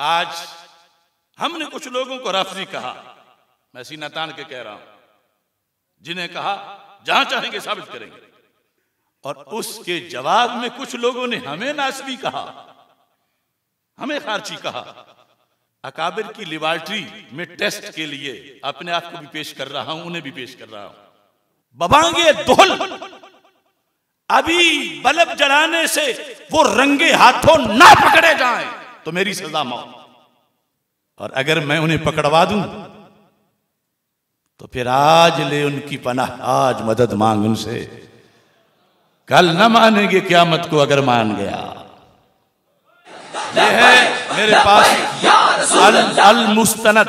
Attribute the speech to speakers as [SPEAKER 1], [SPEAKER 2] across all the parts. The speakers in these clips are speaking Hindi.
[SPEAKER 1] आज हमने कुछ लोगों को राफजी कहा मैं सीना तान के कह रहा हूं जिन्हें कहा जहां चाहेंगे साबित करेंगे और उसके जवाब में कुछ लोगों ने हमें नासवी कहा हमें खारची कहा अकाबिर की लेबॉर्ट्री में टेस्ट के लिए अपने आप को भी पेश कर रहा हूं उन्हें भी पेश कर रहा हूं बबांगे दोहल अभी बल्ब जलाने से वो रंगे हाथों ना पकड़े जाएं तो मेरी सजा मौत और अगर मैं उन्हें पकड़वा दूं तो फिर आज ले उनकी पनाह आज मदद मांग उनसे कल न मानेंगे क्या मत को अगर मान गया ये है मेरे पास अल, अल मुस्तनत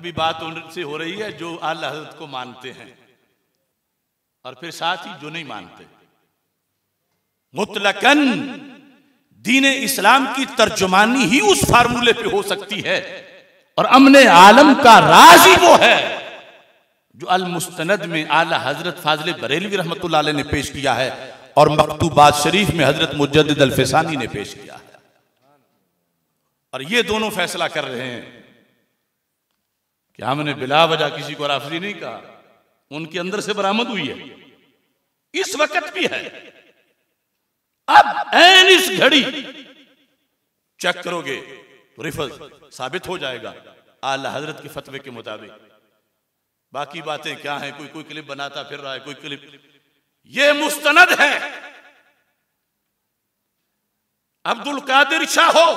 [SPEAKER 1] अभी बात उनसे हो रही है जो अल हजरत को मानते हैं और फिर साथ ही जो नहीं मानते मुतलकन दीन इस्लाम की तर्जुमानी ही उस फार्मूले पे हो सकती है और अमन आलम का राज ही वो है जो अल मुस्तनद में आला हजरत फाजल बरेलवी रहमत ने पेश किया है और मकतूबाद शरीफ में हजरत मुजद अलफिसानी ने पेश किया है और ये दोनों फैसला कर रहे हैं कि हमने बिला वजह किसी को राफजी नहीं कहा उनके अंदर से बरामद हुई है इस वक्त भी है अब एन इस घड़ी चेक करोगे तो रिफल साबित हो जाएगा आला हजरत के फतवे के मुताबिक बाकी बातें क्या हैं कोई कोई क्लिप बनाता फिर रहा है कोई क्लिप ये मुस्तनद है अब्दुल कादिर शाह हो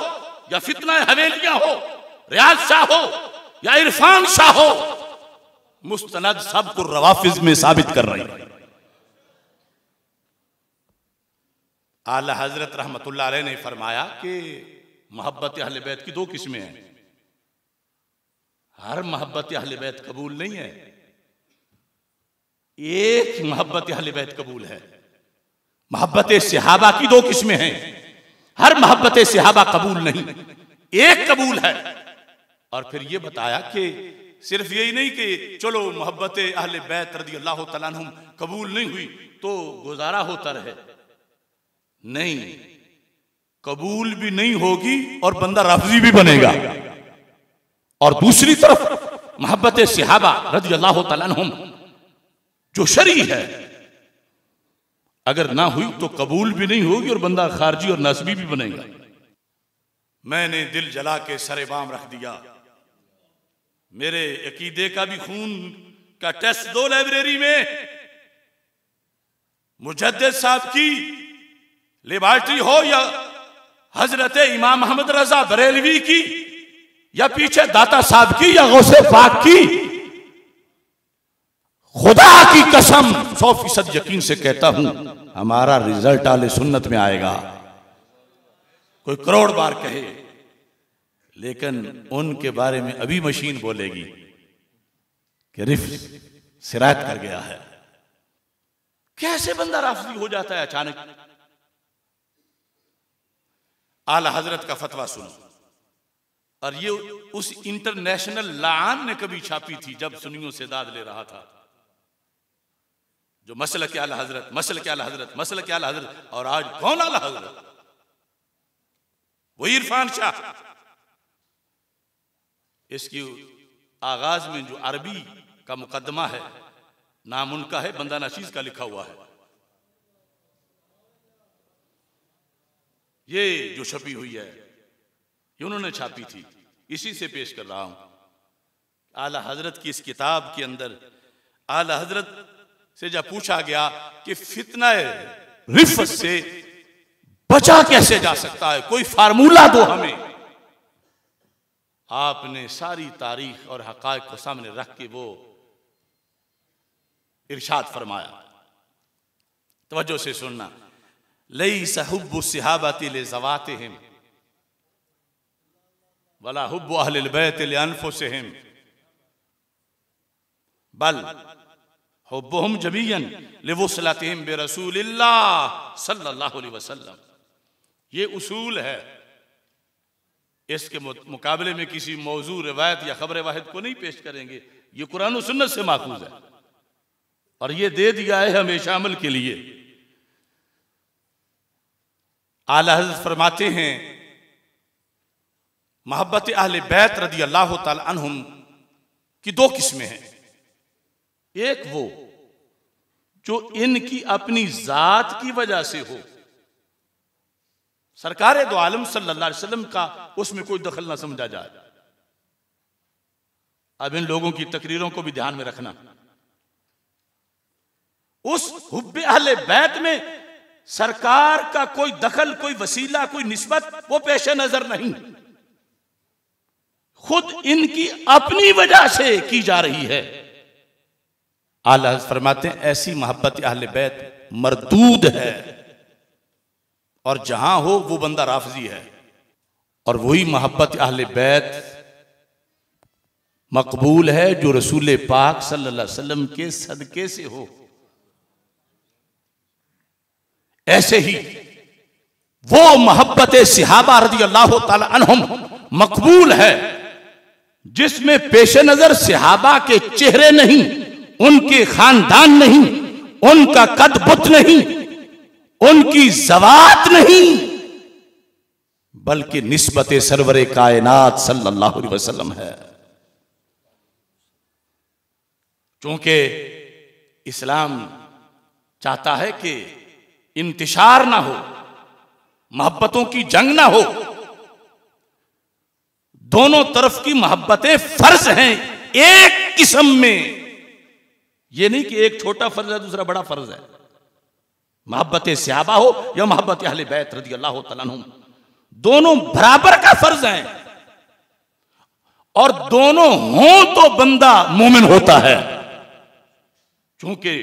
[SPEAKER 1] या फितना हवेलिया हो रियाज शाह हो या इरफान शाह हो मुस्तनद सबको रवाफिज में साबित कर रही है आला हजरत रहमत ने फरमाया कि मोहब्बत अहल बैत की दो किस्में हैं हर मोहब्बत अहल बैत कबूल नहीं है एक मोहब्बत अहल बैत कबूल है मोहब्बत सिहाबा की दो किस्में हैं हर मोहब्बत सिहाबा कबूल नहीं एक कबूल है और फिर यह बताया कि सिर्फ यही नहीं कि चलो मोहब्बत अहल बैत रदी अल्लाह तला कबूल नहीं हुई तो गुजारा होता रहे नहीं कबूल भी नहीं होगी और बंदा राफजी भी बनेगा और दूसरी तरफ मोहब्बत सिहाबा रजी अल्लाह तुम जो शरी है अगर ना हुई तो कबूल भी नहीं होगी और बंदा खारजी और नसबी भी बनेगा मैंने दिल जला के सरे बाम रख दिया मेरे अकीदे का भी खून का टेस्ट दो लाइब्रेरी में मुजद्द साहब की लेबार्ट्री हो या हजरत इमाम मोहम्मद रजा बरेलवी की या पीछे दाता साहब की या गौसे पाक की खुदा की कसम सौ फीसद यकीन से कहता हूं हमारा रिजल्ट आले सुन्नत में आएगा कोई करोड़ बार कहे लेकिन उनके बारे में अभी मशीन बोलेगी कि रिफ सिरायत कर गया है कैसे बंदा राफी हो जाता है अचानक आला हजरत का फतवा सुनो और ये उस इंटरनेशनल लान ने कभी छापी थी जब सुनियों से दाद ले रहा था जो मसल के आला हजरत मसल के आला हजरत मसल के आला हजरत और आज कौन आला हजरत वही इरफान शाह इसकी आगाज में जो अरबी का मुकदमा है नाम उनका है बंदा नशीज का लिखा हुआ है ये जो छपी हुई है ये उन्होंने छापी थी इसी से पेश कर रहा हूं आला हजरत की इस किताब के अंदर आला हजरत से जब पूछा गया कि फितना रिफत से बचा कैसे जा सकता है कोई फार्मूला दो हमें आपने सारी तारीख और हकायक को सामने रख के वो इरशाद फरमाया तवज्जो से सुनना लई सहब सिहाबती ले जवाते हिम वला हब अहलबैत ले अनफ से हिम बल हब्बुहम जमीयन लिवसलतिम बेरसूलिल्लाह सल्लल्लाहु अलैहि वसल्लम ये उसूल है इसके मुकाबले में किसी मौजू रवायत या खबर वाहिद को नहीं पेश करेंगे ये कुरान सुन्नत से माखूज है और ये दे दिया है हमेशा अमल के लिए आला हजरत फरमाते हैं मोहब्बत अहल बैत रदी अल्लाह तुम की दो किस्में हैं एक वो जो इनकी अपनी जात की वजह से हो सरकार दो आलम सल्लाम का उसमें कोई दखल ना समझा जाए अब इन लोगों की तकरीरों को भी ध्यान में रखना उस हुब्बे अहले बैत में सरकार का कोई दखल कोई वसीला कोई निस्बत वो पेश नजर नहीं खुद इनकी अपनी वजह से की जा रही है आला फरमाते हैं ऐसी मोहब्बत आहल बैत मरदूद है और जहां हो वो बंदा राफजी है और वही मोहब्बत आहल बैत मकबूल है जो रसूल पाक सल्लल्लाहु अलैहि वसल्लम के सदके से हो ऐसे ही वो मोहब्बत सिहाबा रजी अल्लाह तम मकबूल है जिसमें पेश नजर सिहाबा के चेहरे नहीं उनके खानदान नहीं उनका कदबुत नहीं उनकी जवात नहीं बल्कि नस्बत सरवर कायनात सल्लल्लाहु अलैहि वसल्लम है चूंकि इस्लाम चाहता है कि इंतशार ना हो मोहब्बतों की जंग ना हो दोनों तरफ की मोहब्बतें फर्ज हैं एक किस्म में यह नहीं कि एक छोटा फर्ज है दूसरा बड़ा फर्ज है मोहब्बत सियाबा हो या मोहब्बत अहले बैत रदी अल्लाह तला दोनों बराबर का फर्ज है और दोनों हों तो बंदा मोमिन होता है क्योंकि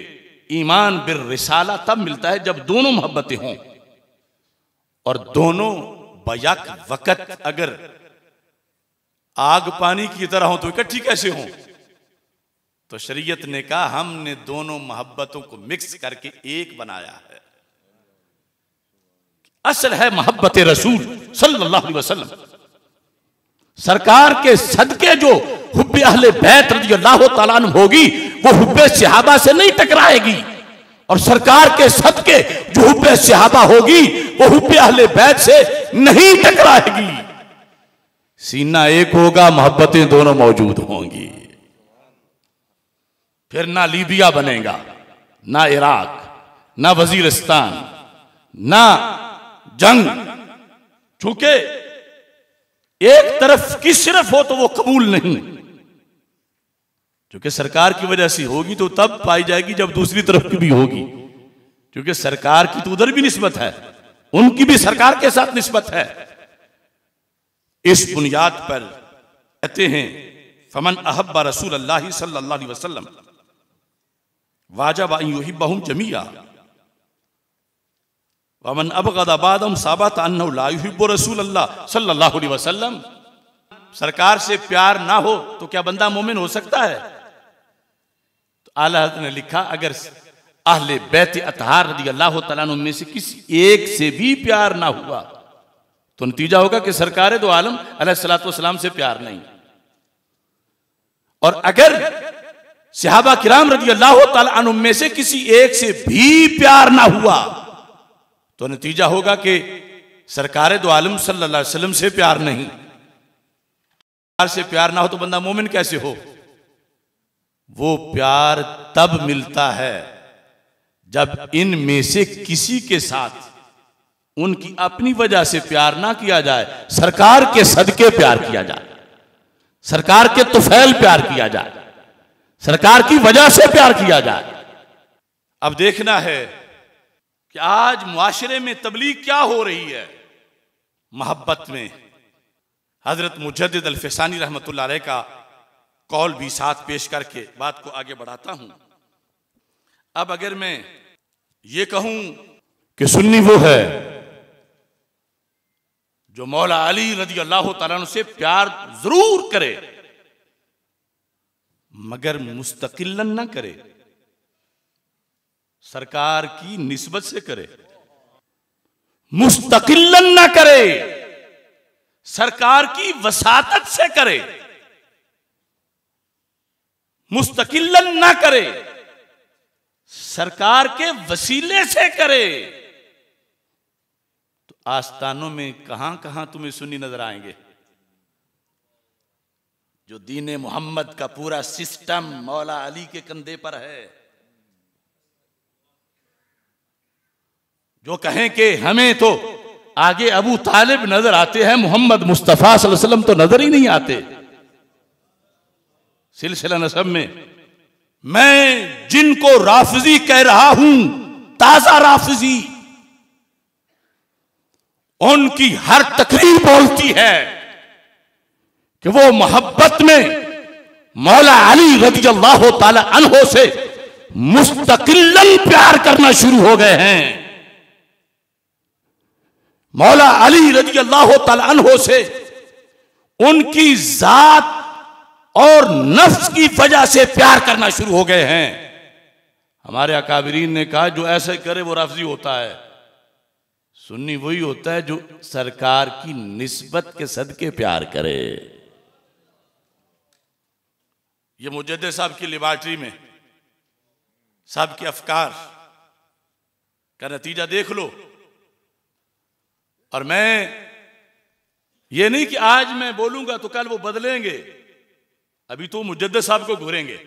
[SPEAKER 1] ईमान बिर रिसाला तब मिलता है जब दोनों मोहब्बतें हों और दोनों बयाक वक़्त अगर आग पानी की तरह हो तो इकट्ठी कैसे हो तो शरीयत ने कहा हमने दोनों मोहब्बतों को मिक्स करके एक बनाया है असल है मोहब्बत रसूल सल्लल्लाहु अलैहि वसल्लम सरकार के सदके जो हुब अहल बैत रजी अल्लाह तला होगी वो हुब्बे सिहाबा से नहीं टकराएगी और सरकार के सदके जो हुब्बे सिहाबा होगी वो हुब्बे अहले बैत से नहीं टकराएगी सीना एक होगा मोहब्बतें दोनों मौजूद होंगी फिर ना लीबिया बनेगा ना इराक ना वजीरिस्तान ना जंग चूंकि एक तरफ की सिर्फ हो तो वो कबूल नहीं क्योंकि सरकार की वजह से होगी तो तब पाई जाएगी जब दूसरी तरफ की भी होगी क्योंकि सरकार की तो उधर भी निस्बत है उनकी भी सरकार के साथ निस्बत है इस बुनियाद पर कहते हैं फमन अहब्बा रसूल अल्लाह सल्लल्लाहु अलैहि वसल्लम वाजब बहुम जमिया वमन अबगदाबादम साबत अन्नब रसूल अल्लाह सल्लल्लाहु अलैहि वसल्लम सरकार से प्यार ना हो तो क्या बंदा मोमिन हो सकता है आला हजरत ने लिखा अगर अहले बैत अतहार रदी अल्लाह में से किसी एक से भी प्यार ना हुआ तो नतीजा होगा कि सरकार दो आलम सलाम से प्यार नहीं और अगर सिहाबा किराम रजी अल्लाह तु में से किसी एक से भी प्यार ना हुआ तो नतीजा होगा कि सरकार दो आलम सल्लल्लाहु अलैहि वसल्लम से प्यार नहीं प्यार से प्यार ना हो तो बंदा मोमिन कैसे हो वो प्यार तब मिलता है जब इनमें से किसी के साथ उनकी अपनी वजह से प्यार ना किया जाए सरकार के सदके प्यार किया जाए सरकार के तुफैल प्यार किया जाए सरकार की वजह से प्यार किया जाए अब देखना है कि आज मुआशरे में तबलीग क्या हो रही है मोहब्बत में हजरत मुजद अलफिसानी रहमत का कौल भी साथ पेश करके बात को आगे बढ़ाता हूं अब अगर मैं ये कहूं कि सुन्नी वो है जो मौला अली रजी अल्लाह तला से प्यार जरूर करे मगर मुस्तकिलन ना करे सरकार की निस्बत से करे मुस्तकिलन ना करे सरकार की वसात से करे मुस्तकिल ना करे सरकार के वसीले से करे तो आस्थानों में कहां कहां तुम्हें सुनी नजर आएंगे जो दीन मोहम्मद का पूरा सिस्टम मौला अली के कंधे पर है जो कहें कि हमें तो आगे अबू तालिब नजर आते हैं मोहम्मद मुस्तफ़ा वसल्लम तो नजर ही नहीं आते सिलसिला नसब में मैं जिनको राफजी कह रहा हूं ताजा राफजी उनकी हर तकरीर बोलती है कि वो मोहब्बत में मौला अली रजी अल्लाह तहो से मुस्तकिल प्यार करना शुरू हो गए हैं मौला अली रजी अल्लाह तहो से उनकी जात और नफ्स की वजह से प्यार करना शुरू हो गए हैं हमारे अकाबरीन ने कहा जो ऐसे करे वो रफजी होता है सुन्नी वही होता है जो सरकार की निस्बत के सदके प्यार करे ये मुजद साहब की लिबार्ट्री में साहब के अफकार का नतीजा देख लो और मैं ये नहीं कि आज मैं बोलूंगा तो कल वो बदलेंगे अभी तो मुजद साहब को घूरेंगे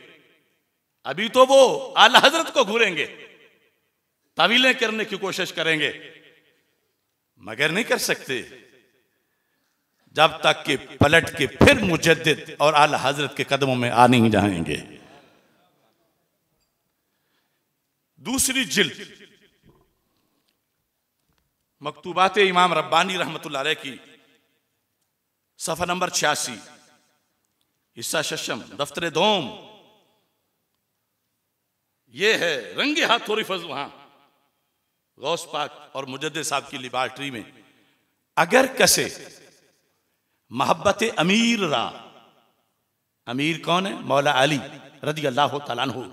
[SPEAKER 1] अभी तो वो आला हजरत को घूरेंगे तावीलें करने की कोशिश करेंगे मगर नहीं कर सकते जब तक कि पलट के फिर मुजद और आला हजरत के कदमों में आ नहीं जाएंगे दूसरी जिल्द मकतूबात इमाम रब्बानी रहमत की सफा नंबर छियासी हिस्सा शशम दफ्तर दोम ये है रंगे हाथ थोड़ी फज वहां गौस पाक और मुजद साहब की लिबार्ट्री में अगर कसे मोहब्बत अमीर रा अमीर कौन है मौला अली रदी अल्लाह तलान हो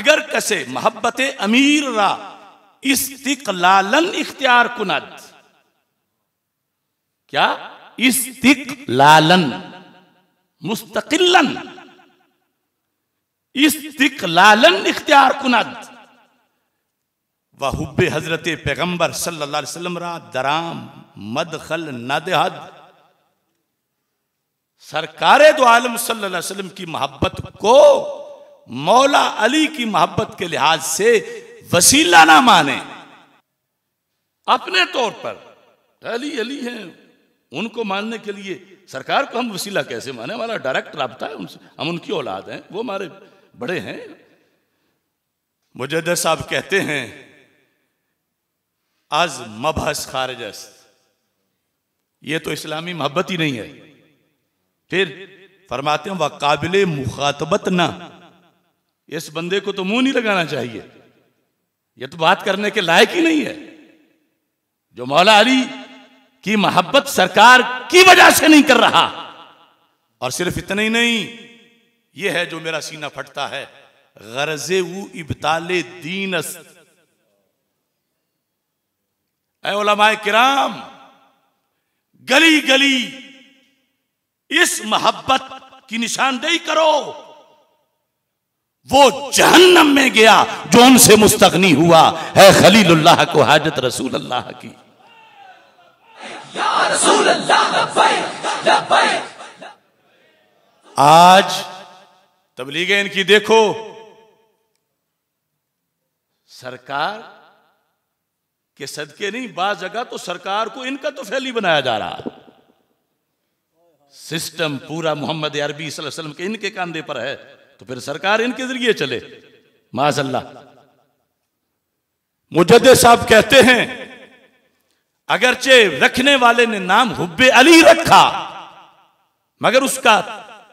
[SPEAKER 1] अगर कसे मोहब्बत अमीर रा लालन इख्तियार कुनद क्या इस लालन मुस्तकिलन इस्तिकलालन इख्तियार कुनद वहुब हजरत पैगंबर सल्लल्लाहु रा दराम मदखल नदहद सरकार दो आलम सल्लल्लाहु की मोहब्बत को मौला अली की मोहब्बत के लिहाज से वसीला ना माने अपने तौर पर अली अली हैं उनको मानने के लिए सरकार को हम वसीला कैसे माने हमारा डायरेक्ट रहा है उनसे हम उनकी औलाद हैं वो हमारे बड़े हैं मुजद साहब कहते हैं आज मबहस खारजस ये तो इस्लामी मोहब्बत ही नहीं है फिर फरमाते हैं काबिल मुखातबत ना इस बंदे को तो मुंह नहीं लगाना चाहिए यह तो बात करने के लायक ही नहीं है जो मौला अली कि मोहब्बत सरकार की वजह से नहीं कर रहा और सिर्फ इतना ही नहीं यह है जो मेरा सीना फटता है वो इबताले दीन ओलमाए किराम गली गली इस मोहब्बत की निशानदेही करो वो जहन्नम में गया जो उनसे मुस्तकनी हुआ है खलील को हाजत रसूल अल्लाह की आज तबलीगे इनकी देखो सरकार के सदके नहीं बाज जगह तो सरकार को इनका तो फैली बनाया जा रहा सिस्टम पूरा मोहम्मद अरबी सलम के इनके कांधे पर है तो फिर सरकार इनके जरिए चले माजल्ला मुजद साहब कहते हैं अगरचे रखने वाले ने नाम हुब्बे अली रखा मगर उसका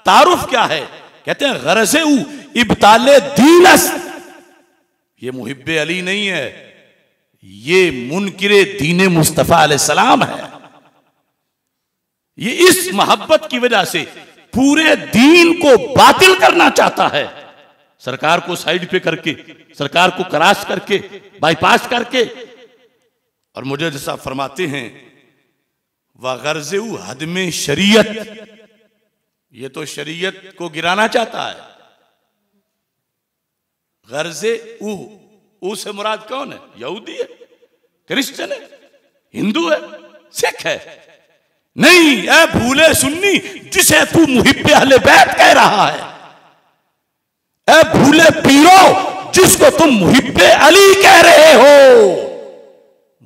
[SPEAKER 1] तारुफ क्या है कहते हैं गरजे ऊ दीनस ये मुहिब अली नहीं है ये मुनकर दीन मुस्तफ़ा सलाम है ये इस मोहब्बत की वजह से पूरे दीन को बातिल करना चाहता है सरकार को साइड पे करके सरकार को क्रास करके बाईपास करके और मुझे जैसा फरमाते हैं वह गर्ज हदम शरीयत ये तो शरीयत को गिराना चाहता है गर्ज ऊ से मुराद कौन है यहूदी है क्रिश्चियन है हिंदू है सिख है नहीं ए भूले सुन्नी जिसे तू मुहिब अहले बैत कह रहा है ए भूले पीरो जिसको तुम मुहिब अली कह रहे हो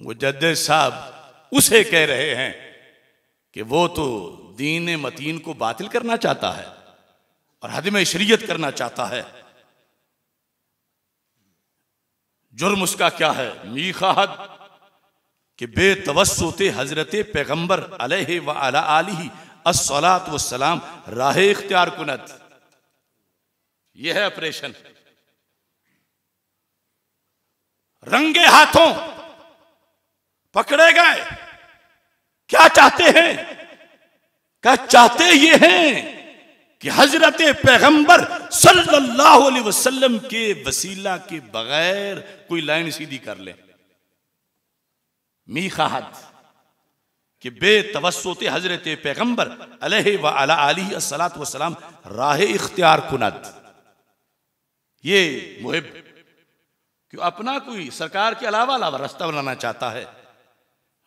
[SPEAKER 1] मुजद साहब उसे कह रहे हैं कि वो तो दीन मतीन को बातिल करना चाहता है और हदम शरीयत करना चाहता है जुर्म उसका क्या है मीखा हद कि बेतवसत हजरत पैगंबर अलह व असलात वसलाम राह इख्तियार कुनत यह है ऑपरेशन रंगे हाथों पकड़े गए क्या चाहते हैं क्या चाहते ये हैं कि हजरत पैगंबर सल्लल्लाहु अलैहि वसल्लम के वसीला के बगैर कोई लाइन सीधी कर ले मी कि बेतवसत हजरत पैगम्बर अलसलात वसलाम राह इख्तियार कुनत ये मुहिब क्यों अपना कोई सरकार के अलावा अलावा रास्ता बनाना चाहता है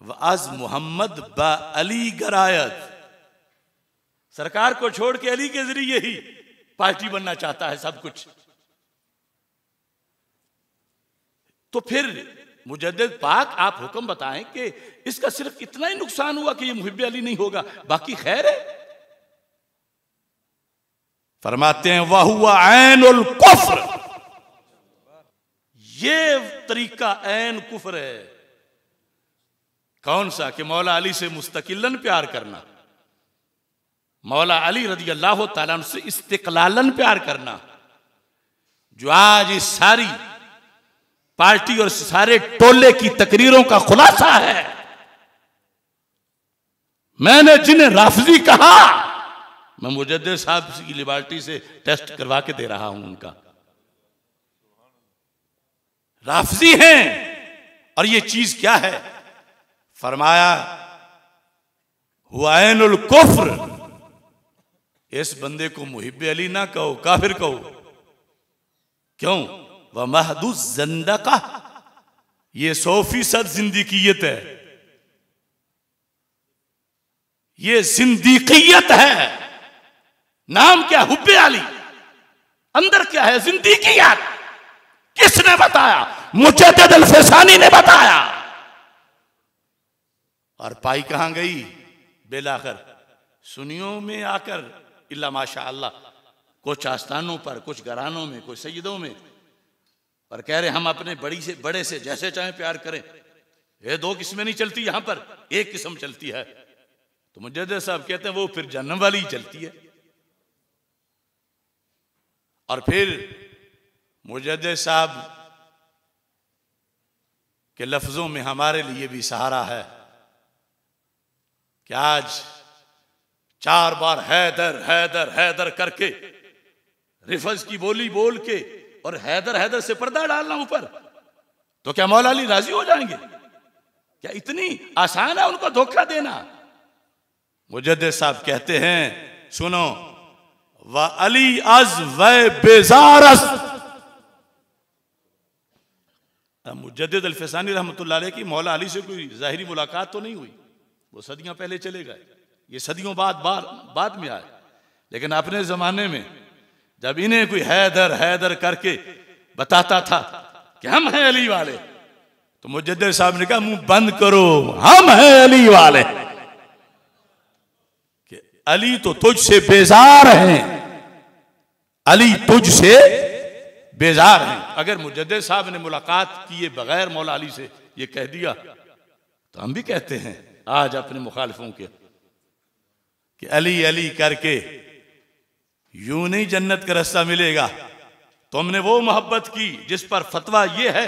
[SPEAKER 1] व अज मोहम्मद ब अली गरायत सरकार को छोड़ के अली के जरिए ही पार्टी बनना चाहता है सब कुछ तो फिर मुजद पाक आप हुक्म बताएं कि इसका सिर्फ इतना ही नुकसान हुआ कि ये मुहिब अली नहीं होगा बाकी खैर है फरमाते हैं वह हुआ ऐन कुफर ये तरीका ऐन कुफर है कौन सा कि मौला अली से मुस्तकिलन प्यार करना मौला अली रजी अल्लाह तला से इस्तकलालन प्यार करना जो आज इस सारी पार्टी और सारे टोले की तकरीरों का खुलासा है मैंने जिन्हें राफजी कहा मैं मुजद साहब की लिबार्टी से टेस्ट करवा के दे रहा हूं उनका राफजी हैं और ये चीज क्या है फरमाया हुआनुल इस बंदे को मुहिब अली ना कहो काफिर कहो क्यों वह महदूस जिंदा का यह सौ फीसद जिंदगीत है यह जिंदगीत है नाम क्या हुब्बे अली अंदर क्या है जिंदगी किसने बताया मुजद ने बताया और पाई कहां गई बेलाकर सुनियों में आकर इला माशा अल्लाह कुछ आस्थानों पर कुछ घरानों में कुछ सईदों में और कह रहे हम अपने बड़ी से बड़े से जैसे चाहे प्यार करें ये दो किस्में नहीं चलती यहां पर एक किस्म चलती है तो मुजद साहब कहते हैं वो फिर जन्म वाली ही चलती है और फिर मुजद साहब के लफ्जों में हमारे लिए भी सहारा है कि आज चार बार हैदर हैदर हैदर करके रिफज की बोली बोल के और हैदर हैदर से पर्दा डालना ऊपर तो क्या मौला अली राजी हो जाएंगे क्या इतनी आसान है उनको धोखा देना मुजद साहब कहते हैं सुनो व अली अज व बेजारस मुजद अलफसानी रहमत की मौला अली से कोई जाहरी मुलाकात तो नहीं हुई वो सदियों पहले चले गए ये सदियों बाद बार बाद में आए लेकिन अपने ज़माने में जब इन्हें कोई हैदर हैदर करके बताता था कि हम हैं अली वाले तो मुजद्दर साहब ने कहा मुंह बंद करो हम हैं अली वाले कि अली तो तुझसे बेजार हैं अली तुझसे बेजार हैं अगर मुजद्दर साहब ने मुलाकात किए बगैर मौला अली से ये कह दिया तो हम भी कहते हैं आज अपने मुखालफों के कि अली अली करके यूं नहीं जन्नत का रास्ता मिलेगा तुमने वो मोहब्बत की जिस पर फतवा ये है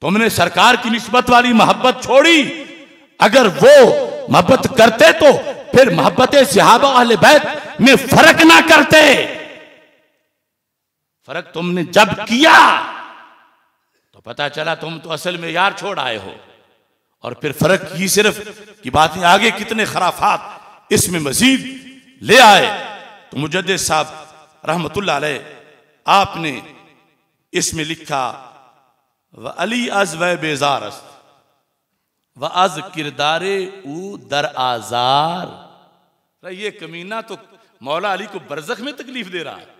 [SPEAKER 1] तुमने सरकार की निस्बत वाली मोहब्बत छोड़ी अगर वो मोहब्बत करते तो फिर मोहब्बत सिहाबा अहल बैत में फर्क ना करते फर्क तुमने जब किया तो पता चला तुम तो असल में यार छोड़ आए हो और फिर फर्क ये सिर्फ बात बातें आगे कितने खराफात इसमें मजीद ले आए तो मुजद साहब रहमतुल्ला आपने इसमें लिखा व अली अज व बेजार व अज किरदार उ दर आजार ये कमीना तो मौला अली को बरजख में तकलीफ दे रहा है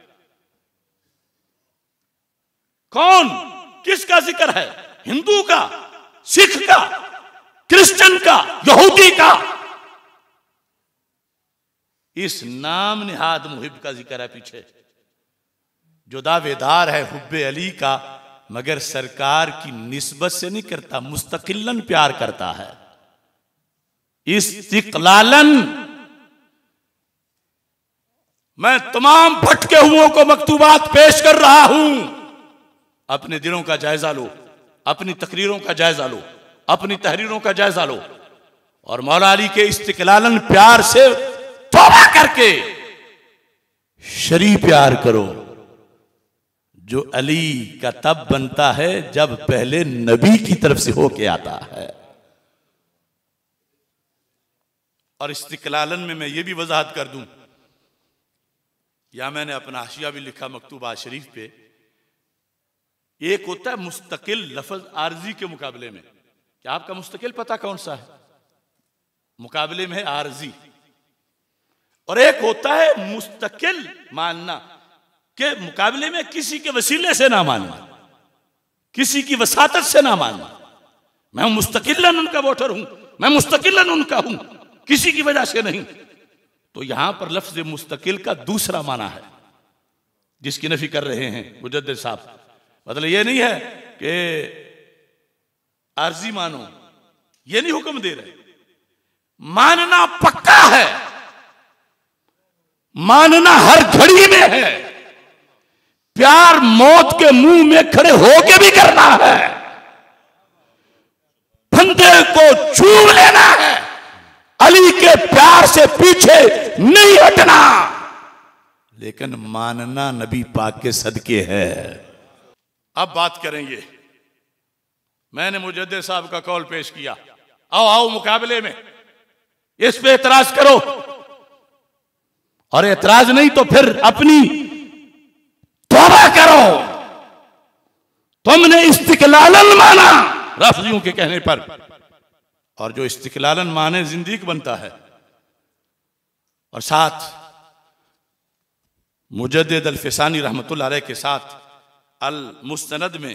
[SPEAKER 1] कौन किसका जिक्र है हिंदू का सिख का क्रिश्चियन का यहूदी का इस नाम निहाद मुहिब का जिक्र है पीछे जो दावेदार है हुब्बे अली का मगर सरकार की निस्बत से नहीं करता मुस्तकिलन प्यार करता है इस्तिकलालन मैं तमाम भटके हुओं को मकतूबात पेश कर रहा हूं अपने दिलों का जायजा लो अपनी तकरीरों का जायजा लो अपनी तहरीरों का जायजा लो और मौला अली के इस्तकलालन प्यार से तोबा करके शरी प्यार करो जो अली का तब बनता है जब पहले नबी की तरफ से होके आता है और इस्तकलालन में मैं ये भी वजाहत कर दूं या मैंने अपना आशिया भी लिखा मकतूबा शरीफ पे एक होता है मुस्तकिल लफज आर्जी के मुकाबले में कि आपका मुस्तकिल पता कौन सा है मुकाबले में आरजी और एक होता है मुस्तकिल मानना के मुकाबले में किसी के वसीले से ना मानना किसी की वसातत से ना मानना मैं मुस्तकिलन उनका वोटर हूं मैं मुस्तकिलन उनका हूं किसी की वजह से नहीं तो यहां पर लफ्ज मुस्तकिल का दूसरा माना है जिसकी नफी कर रहे हैं मुजद साहब मतलब यह नहीं है कि आरजी मानो ये नहीं हुक्म दे रहे मानना पक्का है मानना हर घड़ी में है प्यार मौत के मुंह में खड़े होके भी करना है फंदे को चूम लेना है अली के प्यार से पीछे नहीं हटना लेकिन मानना नबी पाक के सदके है अब बात करेंगे मैंने मुजद साहब का कॉल पेश किया आओ आओ मुकाबले में इस पे एतराज करो और एतराज नहीं तो फिर अपनी तोबा करो तुमने इस्तिकलालन माना रफजियों के कहने पर और जो इस्तिकलालन माने जिंदगी बनता है और साथ मुजद अलफिसानी रहमत के साथ अल मुस्तनद में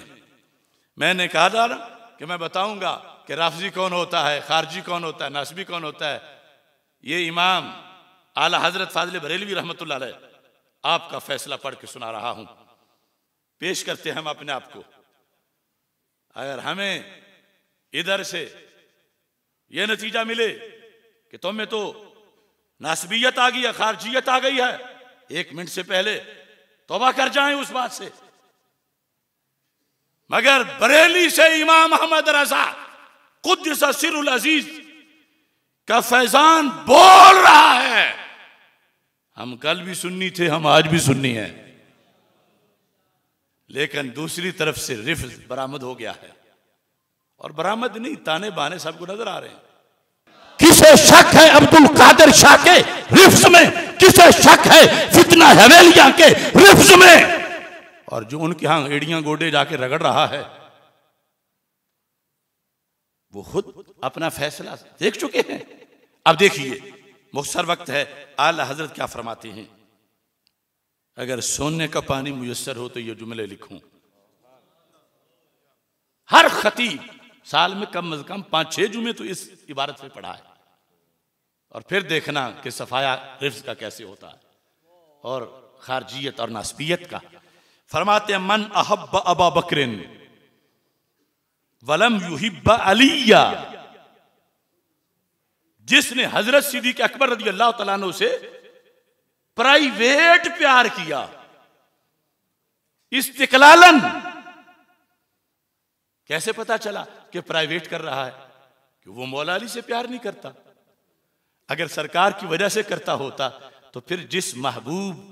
[SPEAKER 1] मैंने कहा था ना कि मैं बताऊंगा कि राफजी कौन होता है खारजी कौन होता है नासबी कौन होता है ये इमाम आला हजरत फाजिल बरेलवी रहमत आपका फैसला पढ़ के सुना रहा हूं पेश करते हैं हम अपने आप को अगर हमें इधर से यह नतीजा मिले कि तुम में तो नासबियत आ गई है खारजियत आ गई है एक मिनट से पहले तोबा कर जाए उस बात से मगर बरेली से इमाम अहमद रजा खुद सिरुल अजीज का फैजान बोल रहा है हम कल भी सुननी थे हम आज भी सुननी है लेकिन दूसरी तरफ से रिफ बरामद हो गया है और बरामद नहीं ताने बाने सबको नजर आ रहे हैं किसे शक है अब्दुल कादिर शाह के रिफ्स में किसे शक है फितना हवेलिया के रिफ्स में और जो उनके यहां एड़ियां गोडे जाके रगड़ रहा है वो खुद अपना फैसला देख चुके हैं अब देखिए मुख्तर वक्त है आला हजरत क्या फरमाते हैं अगर सोने का पानी मुयसर हो तो ये जुमले लिखूं हर खती साल में कम अज कम पांच छह जुमे तो इस इबारत से पढ़ा है और फिर देखना कि सफाया रिफ्स का कैसे होता है और खारजियत और नास्बियत का फरमाते मन अहब अबा बकरिन वलम युहिब अलिया जिसने हजरत सिद्दीक अकबर रजी अल्लाह तला से प्राइवेट प्यार किया इस्तकलालन कैसे पता चला कि प्राइवेट कर रहा है कि वो मौला अली से प्यार नहीं करता अगर सरकार की वजह से करता होता तो फिर जिस महबूब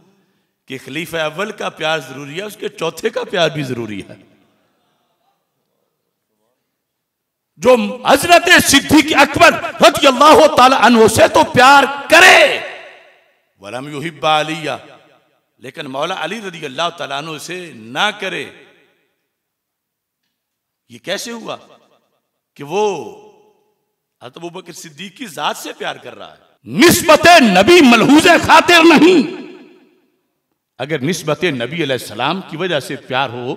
[SPEAKER 1] कि खलीफ अव्वल का प्यार ज़रूरी है उसके चौथे का प्यार भी ज़रूरी है जो हजरत सिद्दीक अकबर अल्लाह से तो प्यार करे वरम युहिब्बा अलिया लेकिन मौला अली रजी अल्लाह तला से ना करे ये कैसे हुआ कि वो अतबू बकर सिद्दीक की जात से प्यार कर रहा है निस्बत नबी मलहूज खातिर नहीं अगर नस्बत नबी सलाम की वजह से प्यार हो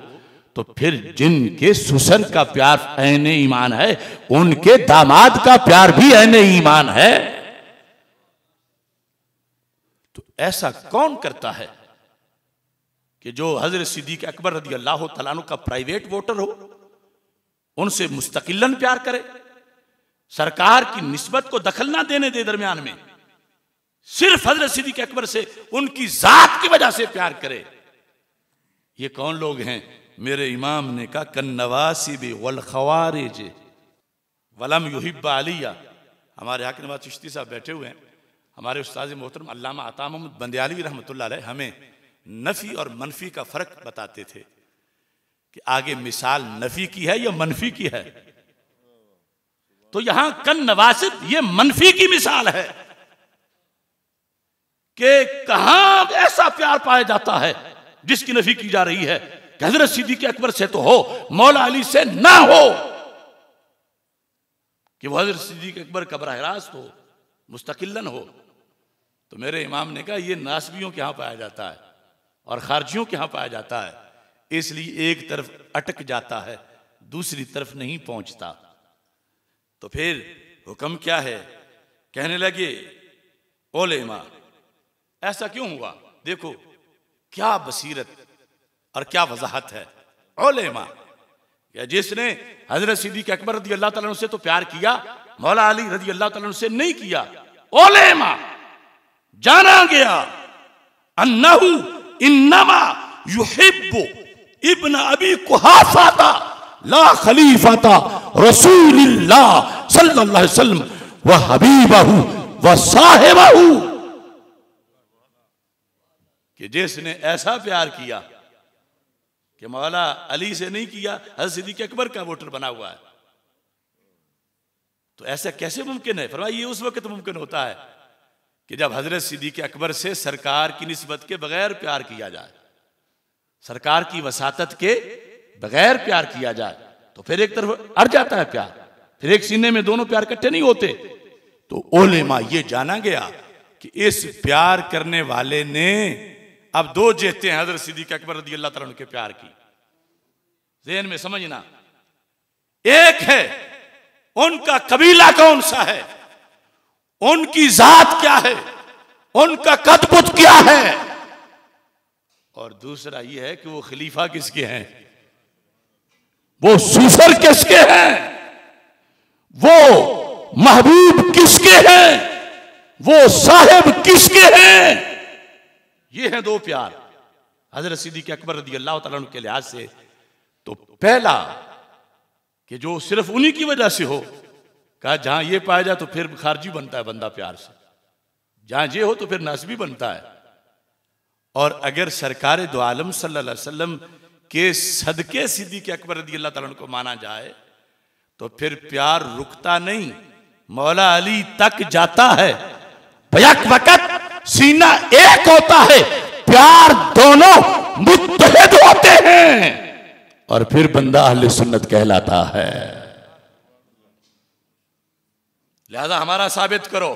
[SPEAKER 1] तो फिर जिनके सुसर का प्यार ऐन ईमान है उनके दामाद का प्यार भी ऐन ईमान है तो ऐसा कौन करता है कि जो हजरत सिद्दीक अकबर रदी अल्लाह तलानु का प्राइवेट वोटर हो उनसे मुस्तकिलन प्यार करे सरकार की निस्बत को दखल ना देने दे दरमियान में सिर्फ हजरत सिद्दीक अकबर से उनकी जात की वजह से प्यार करे ये कौन लोग हैं मेरे इमाम ने कहा कन्नवासी भी वल वलम युहिब्बा अलिया हमारे यहाँ नवाज चिश्ती साहब बैठे हुए हैं हमारे उस्ताद मोहतरम अल्लामा आता मोहम्मद बंदयालवी रहमत हमें नफ़ी और मनफी का फ़र्क बताते थे कि आगे मिसाल नफ़ी की है या मनफी की है तो यहां कन ये मनफी की मिसाल है कि कहा ऐसा प्यार पाया जाता है जिसकी नफी की जा रही है हजरत सिद्दीक अकबर से तो हो मौला अली से ना हो कि वह हजरत सिद्दीक अकबर का बरह रास्त हो मुस्तकिलन हो तो मेरे इमाम ने कहा यह नासबियों के यहां पाया जाता है और खारजियों के यहां पाया जाता है इसलिए एक तरफ अटक जाता है दूसरी तरफ नहीं पहुंचता तो फिर हुक्म क्या है कहने लगे ओले इमाम ऐसा क्यों हुआ देखो क्या बसीरत और क्या वजाहत है ओलेमा जिसने हजरत सिद्दीक अकबर रजी अल्लाह तला से तो प्यार किया मौला अली रजी अल्लाह तला से नहीं किया ओलेमा जाना गया अन्नाहू इन्नामा युहिब्बु इब्न अबी कुहाफा था ला खलीफा था रसूलुल्लाह सल्लल्लाहु अलैहि वसल्लम व हबीबहू व साहिबहू कि जिसने ऐसा प्यार किया कि मौला अली से नहीं किया हजरत सिद्दीक अकबर का वोटर बना हुआ है तो ऐसा कैसे मुमकिन है फरमाइए उस वक्त तो मुमकिन होता है कि जब हजरत सिद्दीक अकबर से सरकार की नस्बत के बगैर प्यार किया जाए सरकार की वसातत के बगैर प्यार किया जाए तो फिर एक तरफ अड़ जाता है प्यार फिर एक सीने में दोनों प्यार इकट्ठे नहीं होते तो ओलेमा ये जाना गया कि इस प्यार करने वाले ने अब दो जेते हैं हजरत सिद्दीक अकबर रदी अल्लाह तला उनके प्यार की जेन में समझना एक है उनका कबीला कौन सा है उनकी जात क्या है उनका कदबुत क्या है और दूसरा यह है कि वो खलीफा किसके हैं वो सूफर किसके हैं वो महबूब किसके हैं वो साहेब किसके हैं ये हैं दो प्यार हजरत सिद्दीक अकबर रदी अल्लाह तला के लिहाज से तो पहला कि जो सिर्फ उन्हीं की वजह से हो कहा जहां ये पाया जाए तो फिर खारजी बनता है बंदा प्यार से जहां ये हो तो फिर नासबी बनता है और अगर सरकार दो आलम सल्लाम के सदके के अकबर रदी अल्लाह तला को माना जाए तो फिर प्यार रुकता नहीं मौला अली तक जाता है वक़्त सीना एक होता है प्यार दोनों मुतहद होते हैं और फिर बंदा अहल सुन्नत कहलाता है लिहाजा हमारा साबित करो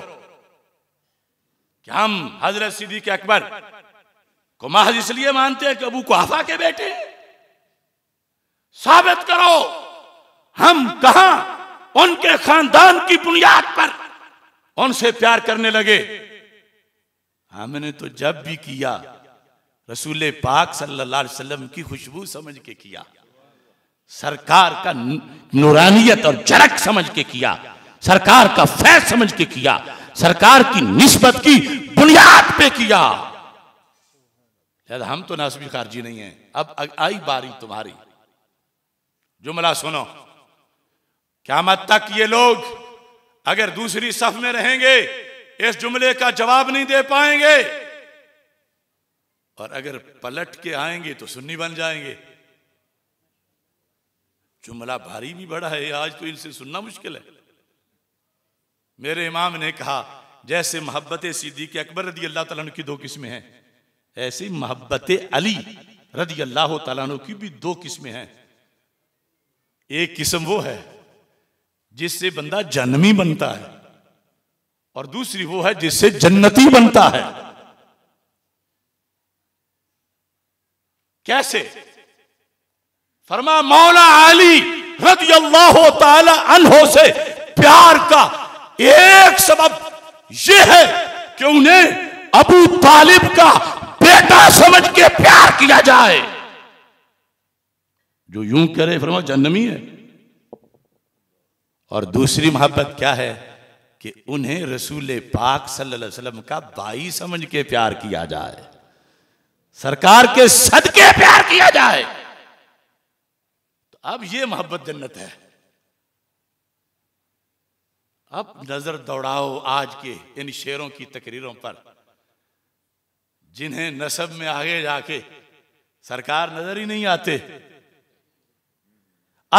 [SPEAKER 1] कि हम हजरत सिद्दीक अकबर को महज इसलिए मानते हैं कि अबू कुहाफा के बेटे साबित करो हम कहा उनके खानदान की बुनियाद पर उनसे प्यार करने लगे हमने तो जब भी किया रसूल पाक सल्लल्लाहु अलैहि वसल्लम की खुशबू समझ के किया सरकार का नूरानियत और चरक समझ के किया सरकार का फैज समझ के किया सरकार की निस्बत की बुनियाद पे किया हम तो नासबी खारजी नहीं है अब आई बारी तुम्हारी जुमला सुनो क्या मत तक ये लोग अगर दूसरी सफ में रहेंगे इस जुमले का जवाब नहीं दे पाएंगे और अगर पलट के आएंगे तो सुन्नी बन जाएंगे जुमला भारी भी बड़ा है आज तो इनसे सुनना मुश्किल है मेरे इमाम ने कहा जैसे मोहब्बत के अकबर रदी अल्लाह तला की दो किस्में हैं ऐसी मोहब्बत अली रदी अल्लाह तला की भी दो किस्में हैं एक किस्म वो है जिससे बंदा जन्मी बनता है और दूसरी वो है जिससे जन्नती बनता है कैसे फरमा मौला आली रजी अल्लाह तहो से प्यार का एक सबब ये है कि उन्हें अबू तालिब का बेटा समझ के प्यार किया जाए जो यूं करे फरमा जन्नमी है और दूसरी मोहब्बत क्या है कि उन्हें रसूल पाक सल्लल्लाहु अलैहि वसल्लम का बाई समझ के प्यार किया जाए सरकार के सदके प्यार किया जाए तो अब ये मोहब्बत जन्नत है अब नजर दौड़ाओ आज के इन शेरों की तकरीरों पर जिन्हें नसब में आगे जाके सरकार नजर ही नहीं आते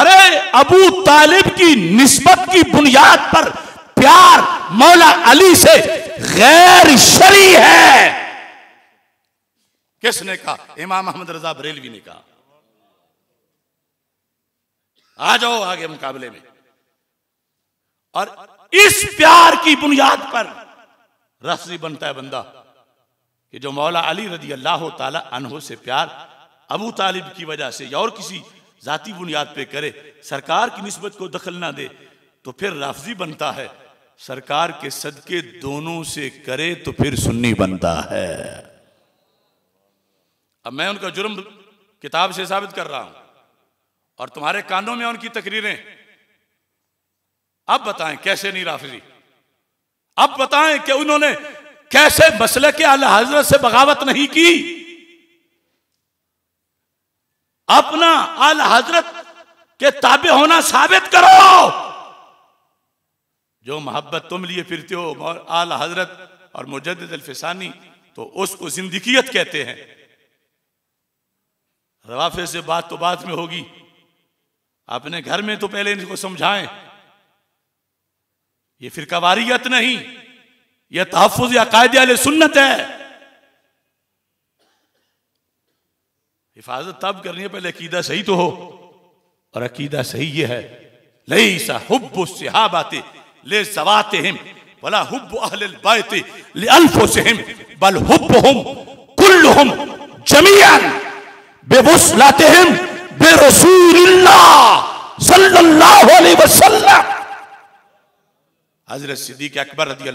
[SPEAKER 1] अरे अबू तालिब की निस्बत की बुनियाद पर प्यार मौला अली से गैर शरी है किसने कहा इमाम अहमद रजा बरेलवी ने कहा आ जाओ आगे मुकाबले में और इस प्यार की बुनियाद पर रसरी बनता है बंदा कि जो मौला अली रजी अल्लाह अनहो से प्यार अबू तालिब की वजह से या और किसी जाति बुनियाद पे करे सरकार की नस्बत को दखल ना दे तो फिर राफजी बनता है सरकार के सदके दोनों से करे तो फिर सुन्नी बनता है अब मैं उनका जुर्म किताब से साबित कर रहा हूं और तुम्हारे कानों में उनकी तकरीरें अब बताएं कैसे नहीं राफिजी अब बताएं कि उन्होंने कैसे मसले के अल हजरत से बगावत नहीं की अपना अल हजरत के ताबे होना साबित करो जो मोहब्बत तुम लिए फिरते हो आला हजरत और मुजदानी तो उसको जिंदगीत कहते हैं रवाफे से बात तो बात में होगी अपने घर में तो पहले इनको समझाएं ये फिर कवारीत नहीं यह तहफुज या कायदे अल सुन्नत है हिफाजत तब करनी है पहले अकीदा सही तो हो और अकीदा सही यह है नहीं सा हुब से हा बातें ले हिम भला हुब अहल बैत अकबर रदी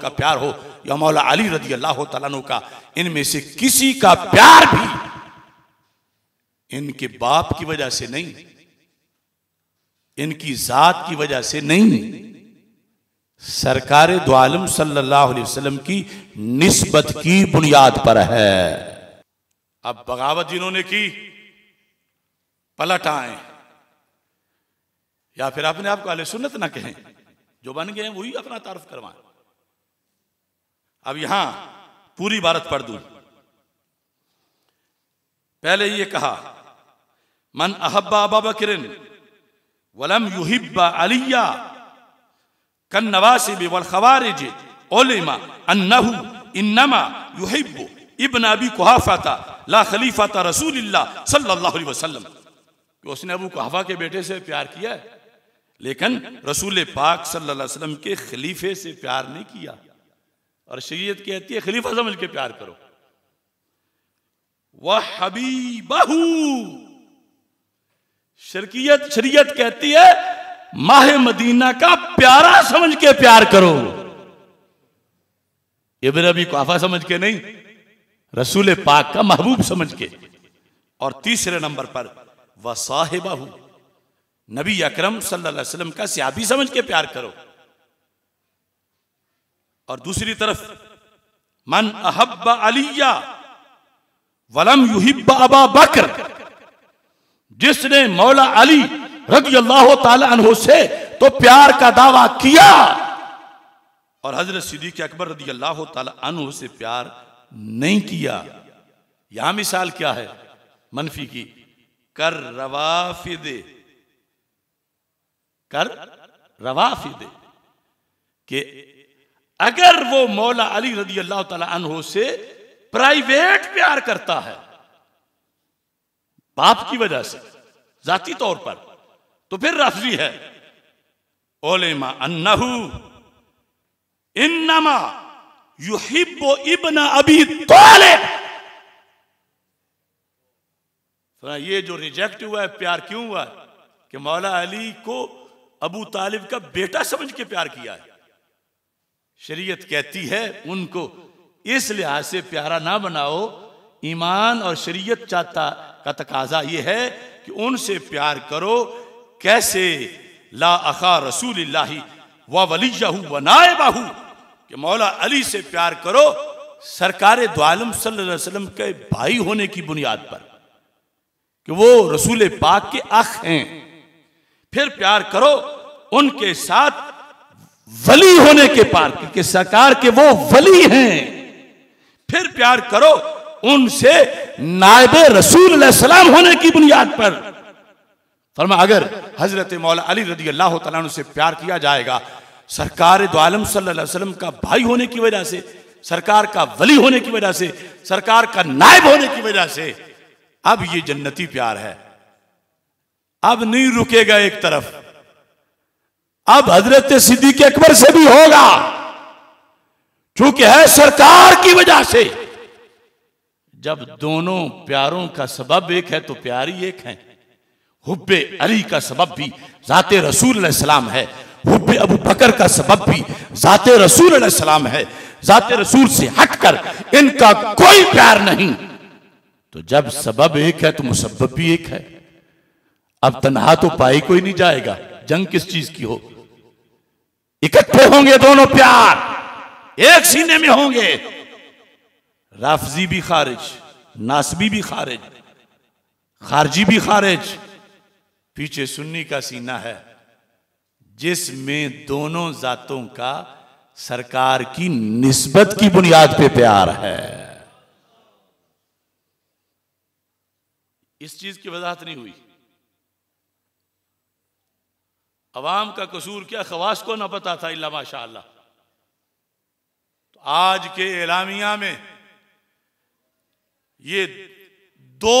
[SPEAKER 1] का प्यार हो या मौला अली रदी अल्लाह तला का इनमें से किसी का प्यार भी इनके बाप की वजह से नहीं इनकी जात की वजह से नहीं सरकार दो आलम सल्लल्लाहु अलैहि वसल्लम की निस्बत की बुनियाद पर है अब बगावत जिन्होंने की पलट आए या फिर आपने आपको अले सुन्नत ना कहें जो बन गए वही अपना तारफ करवाएं अब यहां पूरी भारत पढ़ दू पहले ये कहा मन अहब्बा बाबा किरण वलम युहिब्बा अलिया कन नवासिब वल खवारिज ओलिमा अन्नहु इन्नमा युहिब्बु इब्न अबी कुहाफा था ला खलीफा था रसूल सल्लल्लाहु अलैहि वसल्लम उसने अबू कुहाफा के बेटे से प्यार किया है लेकिन रसूल पाक सल्लल्लाहु अलैहि वसल्लम के खलीफे से प्यार नहीं किया और शरीयत कहती है खलीफा समझ के प्यार करो वह हबीबहू शरकियत शरीयत कहती है माह मदीना का प्यारा समझ के प्यार करो ये मेरा भी काफा समझ के नहीं रसूल पाक का महबूब समझ के और तीसरे नंबर पर वह साहिबा हूं नबी अकरम सल्लल्लाहु अलैहि वसल्लम का सियाबी समझ के प्यार करो और दूसरी तरफ मन अहब अलिया वलम युहिब अबा बकर जिसने मौला अली रजी अल्लाह तु से तो प्यार का दावा किया और हजरत सिद्दीक अकबर रजी अल्लाह तु से प्यार नहीं किया यहां मिसाल क्या है मनफी की कर रवाफिदे कर रवाफिदे के अगर वो मौला अली रजी अल्लाह तु से प्राइवेट प्यार करता है बाप की वजह से जाती तौर पर तो फिर रफजी है ओलेमा अन्नहू इन्नमा युहिबो इबन अभी तोले तो ये जो रिजेक्ट हुआ है प्यार क्यों हुआ है कि मौला अली को अबू तालिब का बेटा समझ के प्यार किया है शरीयत कहती है उनको इस लिहाज से प्यारा ना बनाओ ईमान और शरीयत चाहता का तकाजा यह है कि उनसे प्यार करो कैसे ला अखा रसूल व वलीहू व नायबाहू मौला अली से प्यार करो सरकार दोआलम सल्लम के भाई होने की बुनियाद पर कि वो रसूल पाक के अख हैं फिर प्यार करो उनके साथ वली होने के पार के सरकार के वो वली हैं फिर प्यार करो उनसे नायब रसूल सलाम होने की बुनियाद पर फरमा अगर हजरत मौला अली रदी अल्लाह से प्यार किया जाएगा सरकार दो आलम का भाई होने की वजह से सरकार का वली होने की वजह से सरकार का नायब होने की वजह से अब ये जन्नती प्यार है अब नहीं रुकेगा एक तरफ अब हजरत सिद्दीक अकबर से भी होगा चूंकि है सरकार की वजह से जब दोनों प्यारों का सबब एक है तो प्यार ही एक है हुब अली का सबब भी जाते रसूल सलाम है हुब अबू बकर का सबब भी जाते रसूल सलाम है जाते रसूल से हटकर इनका कोई प्यार नहीं तो जब सबब एक है तो मुसब भी एक है अब तनहा तो पाई कोई नहीं जाएगा जंग किस चीज की हो इकट्ठे होंगे दोनों प्यार एक सीने में होंगे राफजी भी खारिज नासबी भी खारिज खारजी भी खारिज पीछे सुन्नी का सीना है जिसमें दोनों जातों का सरकार की निस्बत की बुनियाद पे प्यार है इस चीज की वजाहत नहीं हुई अवाम का कसूर क्या खवास को ना पता था इला माशा तो आज के एलामिया में ये दो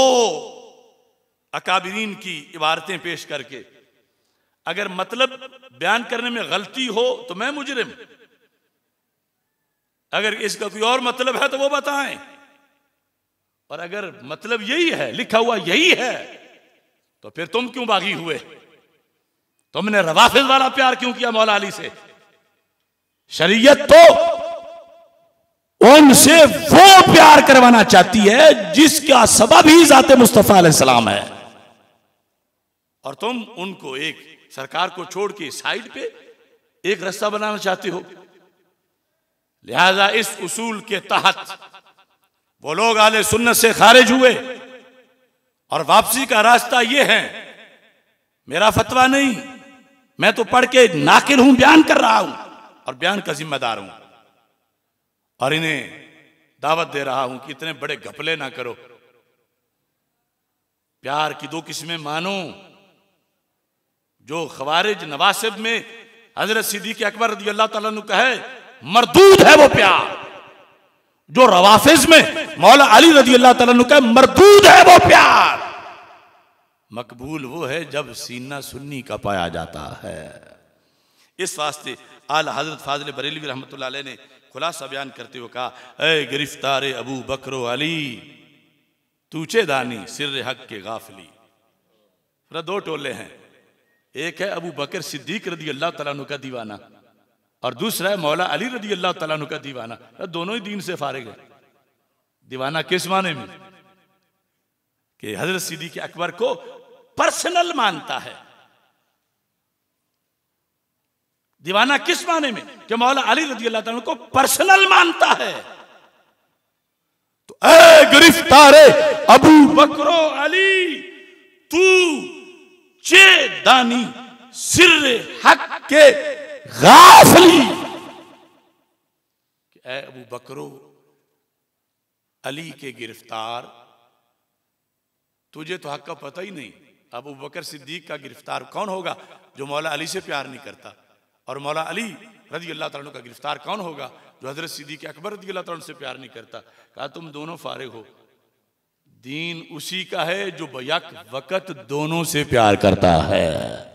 [SPEAKER 1] अकाबरीन की इबारतें पेश करके अगर मतलब बयान करने में गलती हो तो मैं मुजरिम अगर इसका कोई और मतलब है तो वो बताएं और अगर मतलब यही है लिखा हुआ यही है तो फिर तुम क्यों बागी हुए तुमने रवाफिज वाला प्यार क्यों किया मौला अली से शरीयत तो उनसे वो प्यार करवाना चाहती है जिसका सबब ही जाते मुस्तफ़ा सलाम है और तुम उनको एक सरकार को छोड़ के साइड पे एक रास्ता बनाना चाहते हो लिहाजा इस उसूल के तहत वो लोग आले सुन्नत से खारिज हुए और वापसी का रास्ता ये है मेरा फतवा नहीं मैं तो पढ़ के नाकिल हूं बयान कर रहा हूं और बयान का जिम्मेदार हूं और इन्हें दावत दे रहा हूं कि इतने बड़े घपले ना करो प्यार की दो किस्में मानो जो खबारिज नवासिब में हजरत सिद्दीक अकबर रजी अल्लाह तला कहे मरदूद है वो प्यार जो रवाफिज में मौला अली रजी अल्लाह तला है मरदूद है वो प्यार मकबूल वो है जब सीना सुन्नी का पाया जाता है इस वास्ते आल हजरत फाजल बरेलवी रहमत ने खुलासा बयान करते हुए कहा ए गिरफ्तार अबू बकरो अली तूचे दानी सिर हक के गाफली दो टोले हैं एक है अबू बकर सिद्दीक रदी अल्लाह तला का दीवाना और दूसरा है मौला अली रदी अल्लाह तला का दीवाना दोनों ही दीन से फारिग है दीवाना किस माने में कि हजरत सिद्दीक अकबर को पर्सनल मानता है दीवाना किस माने में कि मौला अली रजी अल्लाह को पर्सनल मानता है तो गिरफ्तार अबू बकरो अली तू चे दानी सिर हक के गाफली ए अबू बकरो अली के गिरफ्तार तुझे तो हक का पता ही नहीं अबू बकर सिद्दीक का गिरफ्तार कौन होगा जो मौला अली से प्यार नहीं करता और मौला अली रजी अल्लाह तला का गिरफ्तार कौन होगा जो हजरत सिद्दीक अकबर रजी अल्लाह तला से प्यार नहीं करता कहा तुम दोनों फारिग हो दीन उसी का है जो बयक वक़्त दोनों से प्यार करता है